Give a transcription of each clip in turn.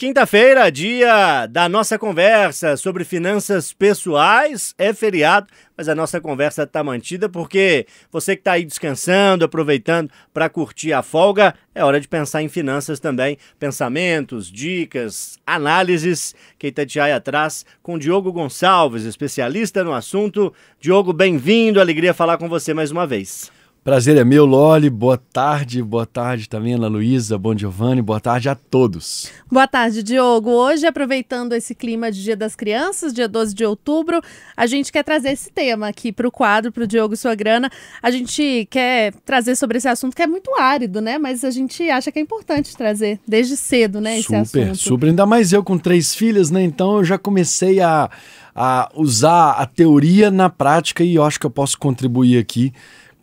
Quinta-feira, dia da nossa conversa sobre finanças pessoais, é feriado, mas a nossa conversa está mantida porque você que está aí descansando, aproveitando para curtir a folga, é hora de pensar em finanças também. Pensamentos, dicas, análises tá de aí atrás com Diogo Gonçalves, especialista no assunto. Diogo, bem-vindo, alegria falar com você mais uma vez. Prazer é meu, Loli. Boa tarde, boa tarde também, Ana Luísa, Bom Giovanni, boa tarde a todos. Boa tarde, Diogo. Hoje, aproveitando esse clima de Dia das Crianças, dia 12 de outubro, a gente quer trazer esse tema aqui para o quadro, para o Diogo e sua grana. A gente quer trazer sobre esse assunto que é muito árido, né? Mas a gente acha que é importante trazer desde cedo, né? Super, esse assunto. super. Ainda mais eu com três filhas, né? Então eu já comecei a, a usar a teoria na prática e eu acho que eu posso contribuir aqui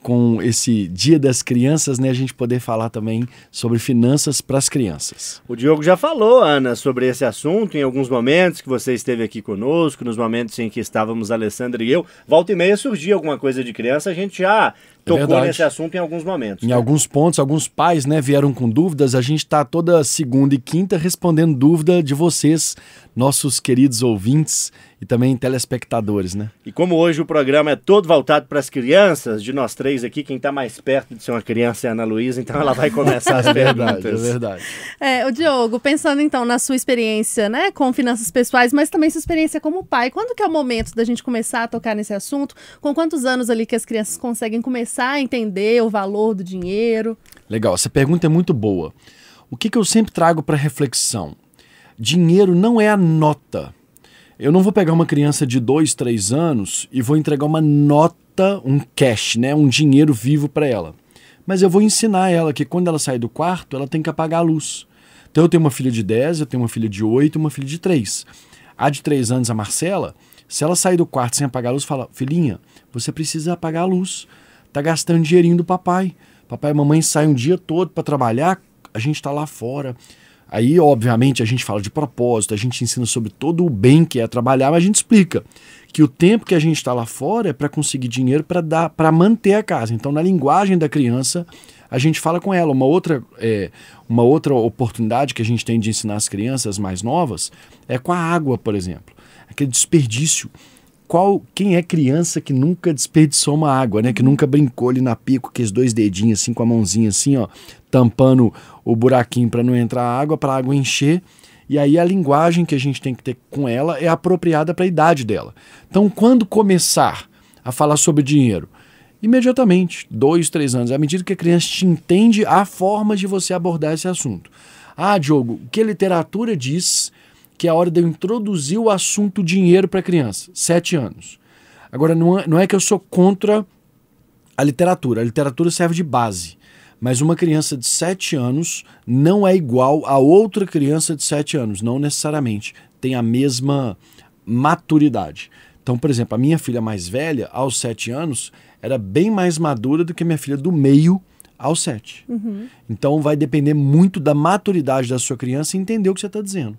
com esse Dia das Crianças, né, a gente poder falar também sobre finanças para as crianças. O Diogo já falou, Ana, sobre esse assunto em alguns momentos que você esteve aqui conosco, nos momentos em que estávamos Alessandra e eu. Volta e meia surgia alguma coisa de criança, a gente já é tocou Verdade. nesse assunto em alguns momentos. Em né? alguns pontos, alguns pais né, vieram com dúvidas. A gente está toda segunda e quinta respondendo dúvida de vocês, nossos queridos ouvintes e também telespectadores, né? E como hoje o programa é todo voltado para as crianças, de nós três aqui, quem está mais perto de ser uma criança é a Ana Luísa, então ela vai começar as é, é Verdade, é verdade. É, o Diogo, pensando então na sua experiência, né, com finanças pessoais, mas também sua experiência como pai, quando que é o momento da gente começar a tocar nesse assunto? Com quantos anos ali que as crianças conseguem começar a entender o valor do dinheiro? Legal, essa pergunta é muito boa. O que, que eu sempre trago para reflexão? Dinheiro não é a nota eu não vou pegar uma criança de 2, 3 anos e vou entregar uma nota, um cash, né, um dinheiro vivo para ela. Mas eu vou ensinar ela que quando ela sair do quarto, ela tem que apagar a luz. Então eu tenho uma filha de 10, eu tenho uma filha de 8, uma filha de 3. A de 3 anos, a Marcela, se ela sair do quarto sem apagar a luz, fala: "Filhinha, você precisa apagar a luz. Tá gastando dinheirinho do papai. Papai e mamãe saem um dia todo para trabalhar, a gente está lá fora. Aí, obviamente, a gente fala de propósito, a gente ensina sobre todo o bem que é trabalhar, mas a gente explica que o tempo que a gente está lá fora é para conseguir dinheiro para dar para manter a casa. Então, na linguagem da criança, a gente fala com ela. Uma outra, é, uma outra oportunidade que a gente tem de ensinar as crianças mais novas é com a água, por exemplo. Aquele desperdício qual quem é criança que nunca desperdiçou uma água, né? Que nunca brincou ali na pico, que os dois dedinhos assim com a mãozinha assim, ó, tampando o buraquinho para não entrar água, para a água encher. E aí a linguagem que a gente tem que ter com ela é apropriada para a idade dela. Então, quando começar a falar sobre dinheiro, imediatamente, dois, três anos, à medida que a criança te entende, há formas de você abordar esse assunto. Ah, Diogo, que a literatura diz que é a hora de eu introduzir o assunto dinheiro para a criança, sete anos. Agora, não é, não é que eu sou contra a literatura, a literatura serve de base. Mas uma criança de 7 anos não é igual a outra criança de 7 anos, não necessariamente. Tem a mesma maturidade. Então, por exemplo, a minha filha mais velha, aos 7 anos, era bem mais madura do que a minha filha do meio aos 7. Uhum. Então, vai depender muito da maturidade da sua criança entender o que você está dizendo.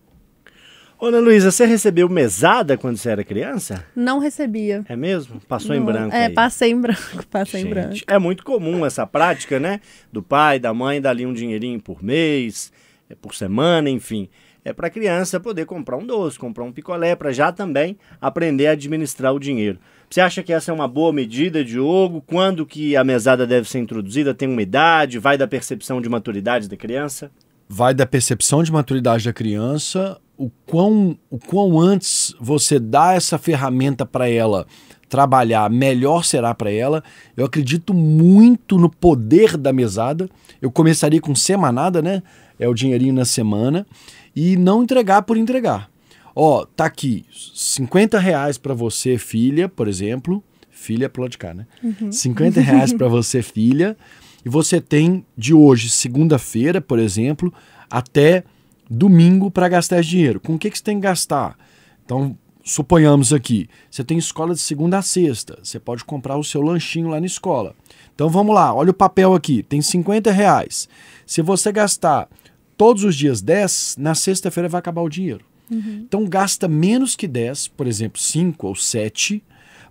Ana Luísa, você recebeu mesada quando você era criança? Não recebia. É mesmo? Passou Não, em branco. É, aí. passei em branco, passei Gente, em branco. É muito comum essa prática, né? Do pai, da mãe, dali um dinheirinho por mês, é, por semana, enfim. É para a criança poder comprar um doce, comprar um picolé, para já também aprender a administrar o dinheiro. Você acha que essa é uma boa medida, Diogo? Quando que a mesada deve ser introduzida? Tem uma idade? Vai da percepção de maturidade da criança? Vai da percepção de maturidade da criança, o quão, o quão antes você dá essa ferramenta para ela trabalhar, melhor será para ela. Eu acredito muito no poder da mesada. Eu começaria com semanada, né? É o dinheirinho na semana. E não entregar por entregar. Ó, tá aqui, 50 reais para você, filha, por exemplo. Filha é de cá, né? Uhum. 50 reais para você, filha. E você tem de hoje, segunda-feira, por exemplo, até domingo para gastar esse dinheiro. Com o que, que você tem que gastar? Então, suponhamos aqui, você tem escola de segunda a sexta, você pode comprar o seu lanchinho lá na escola. Então vamos lá, olha o papel aqui, tem 50 reais. Se você gastar todos os dias 10, na sexta-feira vai acabar o dinheiro. Uhum. Então gasta menos que 10, por exemplo, 5 ou 7,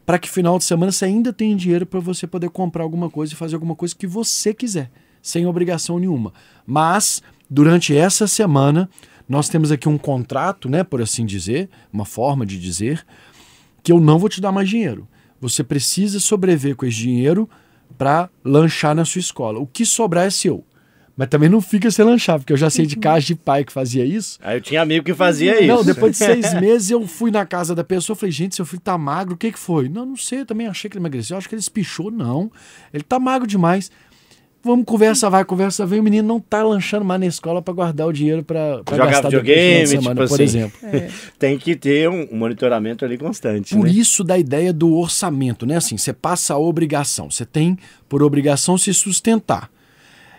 para que final de semana você ainda tenha dinheiro para você poder comprar alguma coisa e fazer alguma coisa que você quiser, sem obrigação nenhuma. Mas durante essa semana, nós temos aqui um contrato, né, por assim dizer, uma forma de dizer, que eu não vou te dar mais dinheiro. Você precisa sobreviver com esse dinheiro para lanchar na sua escola. O que sobrar é seu. Mas também não fica sem lanchar, porque eu já sei de uhum. casa de pai que fazia isso. Aí eu tinha amigo que fazia não, isso. Não, depois de seis meses eu fui na casa da pessoa, falei, gente, seu filho tá magro, o que que foi? Não, não sei, eu também achei que ele emagreceu, acho que ele espichou, não. Ele tá magro demais vamos conversa vai, conversa vem, o menino não tá lanchando mais na escola para guardar o dinheiro para jogar videogame, tipo semana, tipo por assim. exemplo. É. Tem que ter um monitoramento ali constante. Por né? isso da ideia do orçamento, né? Assim, você passa a obrigação, você tem por obrigação se sustentar.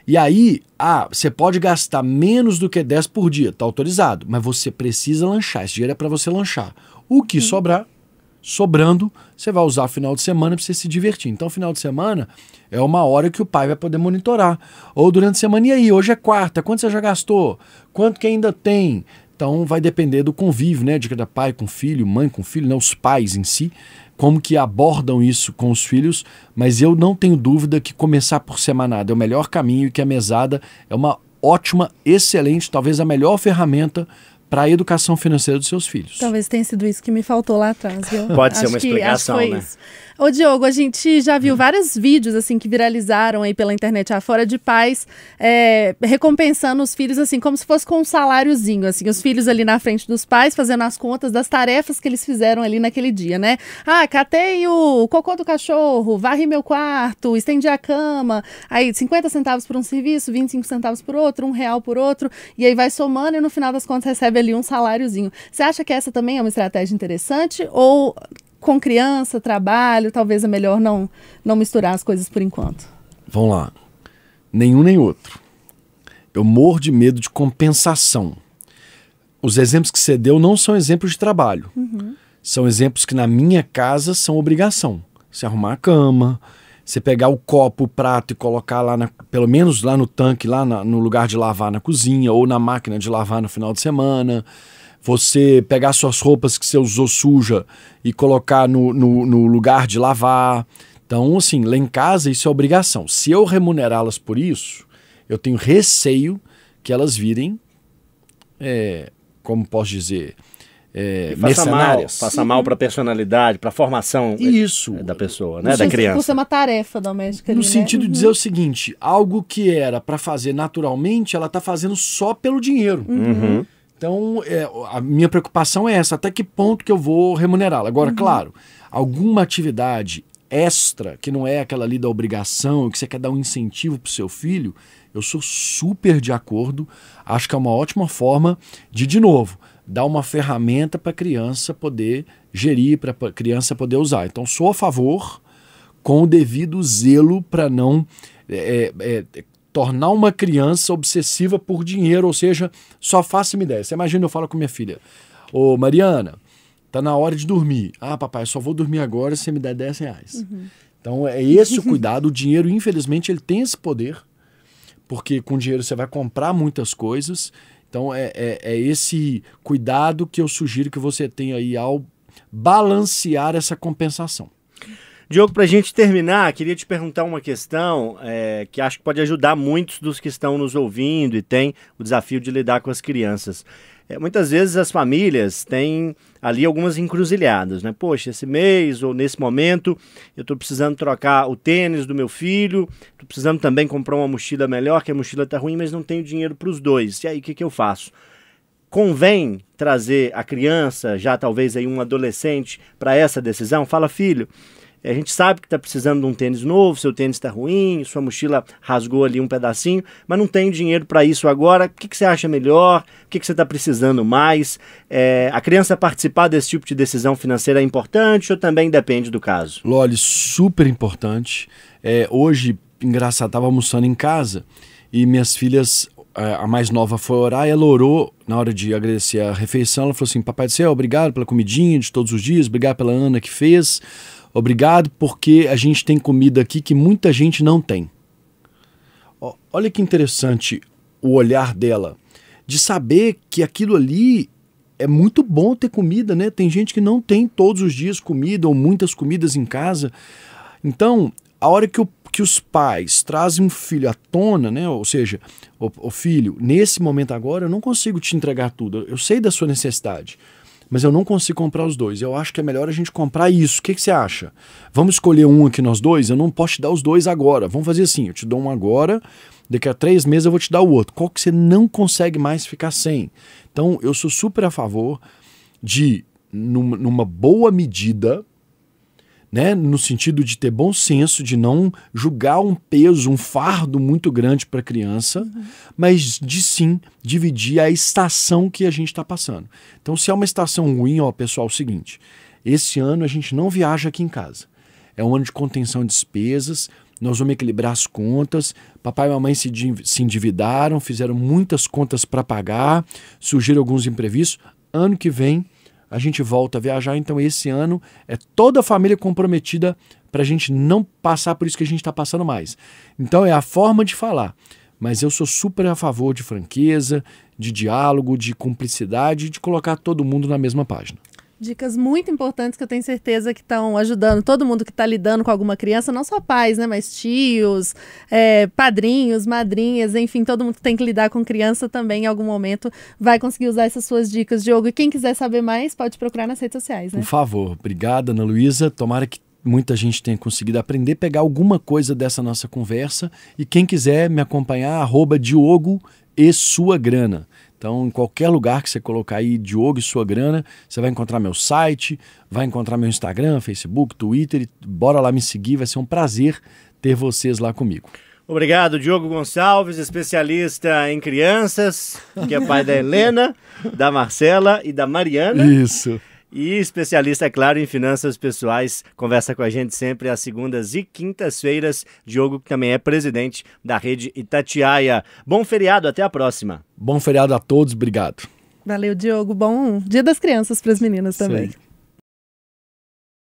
E aí, ah, você pode gastar menos do que 10 por dia, tá autorizado, mas você precisa lanchar, esse dinheiro é para você lanchar. O que hum. sobrar, sobrando, você vai usar final de semana para você se divertir. Então, final de semana é uma hora que o pai vai poder monitorar. Ou durante a semana, e aí, hoje é quarta, quanto você já gastou? Quanto que ainda tem? Então, vai depender do convívio, né? De cada pai com filho, mãe com filho, né? os pais em si, como que abordam isso com os filhos. Mas eu não tenho dúvida que começar por semanada é o melhor caminho e que a mesada é uma ótima, excelente, talvez a melhor ferramenta para a educação financeira dos seus filhos. Talvez tenha sido isso que me faltou lá atrás. Viu? Pode acho ser uma que, explicação, né? Isso. Ô Diogo, a gente já viu uhum. vários vídeos assim que viralizaram aí pela internet afora de pais é, recompensando os filhos assim, como se fosse com um saláriozinho, assim, os filhos ali na frente dos pais fazendo as contas das tarefas que eles fizeram ali naquele dia, né? Ah, catei o cocô do cachorro, varri meu quarto, estendi a cama, aí 50 centavos por um serviço, 25 centavos por outro, um real por outro, e aí vai somando e no final das contas recebe recebe ali um saláriozinho. Você acha que essa também é uma estratégia interessante ou com criança, trabalho, talvez é melhor não não misturar as coisas por enquanto? Vamos lá. Nenhum nem outro. Eu morro de medo de compensação. Os exemplos que você deu não são exemplos de trabalho. Uhum. São exemplos que na minha casa são obrigação. Se arrumar a cama, você pegar o copo, o prato e colocar lá, na, pelo menos lá no tanque, lá na, no lugar de lavar na cozinha ou na máquina de lavar no final de semana. Você pegar suas roupas que você usou suja e colocar no, no, no lugar de lavar. Então, assim, lá em casa isso é obrigação. Se eu remunerá-las por isso, eu tenho receio que elas virem, é, como posso dizer, é, faça mercenárias. Mal, faça mal para a personalidade, para a formação é, Isso. É, da pessoa, né? da criança. Isso é uma tarefa doméstica. No ali, né? sentido né? de dizer uhum. o seguinte, algo que era para fazer naturalmente, ela está fazendo só pelo dinheiro. Uhum. uhum. Então, é, a minha preocupação é essa, até que ponto que eu vou remunerá-la. Agora, uhum. claro, alguma atividade extra, que não é aquela ali da obrigação, que você quer dar um incentivo para o seu filho, eu sou super de acordo. Acho que é uma ótima forma de, de novo, dar uma ferramenta para a criança poder gerir, para a criança poder usar. Então, sou a favor com o devido zelo para não é, é, é, tornar uma criança obsessiva por dinheiro, ou seja, só faça-me ideia. Você imagina, eu falo com minha filha, ô Mariana, tá na hora de dormir. Ah, papai, só vou dormir agora se você me der 10 reais. Uhum. Então, é esse o cuidado. O dinheiro, infelizmente, ele tem esse poder, porque com dinheiro você vai comprar muitas coisas então é, é, é, esse cuidado que eu sugiro que você tenha aí ao balancear essa compensação. Diogo, para a gente terminar, queria te perguntar uma questão é, que acho que pode ajudar muitos dos que estão nos ouvindo e tem o desafio de lidar com as crianças. É, muitas vezes as famílias têm ali algumas encruzilhadas, né? Poxa, esse mês ou nesse momento eu estou precisando trocar o tênis do meu filho, estou precisando também comprar uma mochila melhor, que a mochila está ruim, mas não tenho dinheiro para os dois. E aí, o que, que eu faço? convém trazer a criança, já talvez aí um adolescente, para essa decisão? Fala, filho, a gente sabe que está precisando de um tênis novo, seu tênis está ruim, sua mochila rasgou ali um pedacinho, mas não tem dinheiro para isso agora. O que, que, você acha melhor? O que, que você está precisando mais? É, a criança participar desse tipo de decisão financeira é importante ou também depende do caso? Loli, super importante. É, hoje, engraçado, estava almoçando em casa e minhas filhas é, a mais nova foi orar, ela orou na hora de agradecer a refeição. Ela falou assim: Papai do céu, obrigado pela comidinha de todos os dias, obrigado pela Ana que fez, Obrigado porque a gente tem comida aqui que muita gente não tem. Olha que interessante o olhar dela, de saber que aquilo ali é muito bom ter comida, né? Tem gente que não tem todos os dias comida ou muitas comidas em casa. Então, a hora que, o, que os pais trazem um filho à tona, né? Ou seja, o, o filho, nesse momento agora eu não consigo te entregar tudo, eu sei da sua necessidade mas eu não consigo comprar os dois. Eu acho que é melhor a gente comprar isso. O que, que, você acha? Vamos escolher um aqui nós dois? Eu não posso te dar os dois agora. Vamos fazer assim: eu te dou um agora, daqui a três meses eu vou te dar o outro. Qual que você não consegue mais ficar sem? Então, eu sou super a favor de, numa, numa boa medida, né? No sentido de ter bom senso, de não julgar um peso, um fardo muito grande para a criança, uhum. mas de sim dividir a estação que a gente está passando. Então, se é uma estação ruim, ó, pessoal, é o seguinte: esse ano a gente não viaja aqui em casa. É um ano de contenção de despesas, nós vamos equilibrar as contas. Papai e mamãe se, se endividaram, fizeram muitas contas para pagar, surgiram alguns imprevistos. Ano que vem a gente volta a viajar. Então, esse ano é toda a família comprometida para a gente não passar por isso que a gente está passando mais. Então, é a forma de falar. Mas eu sou super a favor de franqueza, de diálogo, de cumplicidade, de colocar todo mundo na mesma página. Dicas muito importantes que eu tenho certeza que estão ajudando todo mundo que está lidando com alguma criança, não só pais, né? Mas tios, é, padrinhos, madrinhas, enfim, todo mundo que tem que lidar com criança também em algum momento vai conseguir usar essas suas dicas, Diogo. E quem quiser saber mais, pode procurar nas redes sociais, né? Por favor. Obrigada, Ana Luísa. Tomara que muita gente tenha conseguido aprender, pegar alguma coisa dessa nossa conversa. E quem quiser me acompanhar, arroba Diogo e sua grana. Então, em qualquer lugar que você colocar aí Diogo e sua grana, você vai encontrar meu site, vai encontrar meu Instagram, Facebook, Twitter. E bora lá me seguir, vai ser um prazer ter vocês lá comigo. Obrigado, Diogo Gonçalves, especialista em crianças, que é pai da Helena, da Marcela e da Mariana. Isso. E especialista, é claro, em finanças pessoais, conversa com a gente sempre às segundas e quintas-feiras. Diogo, que também é presidente da rede Itatiaia. Bom feriado, até a próxima. Bom feriado a todos, obrigado. Valeu, Diogo. Bom Dia das Crianças para as meninas também. Sim.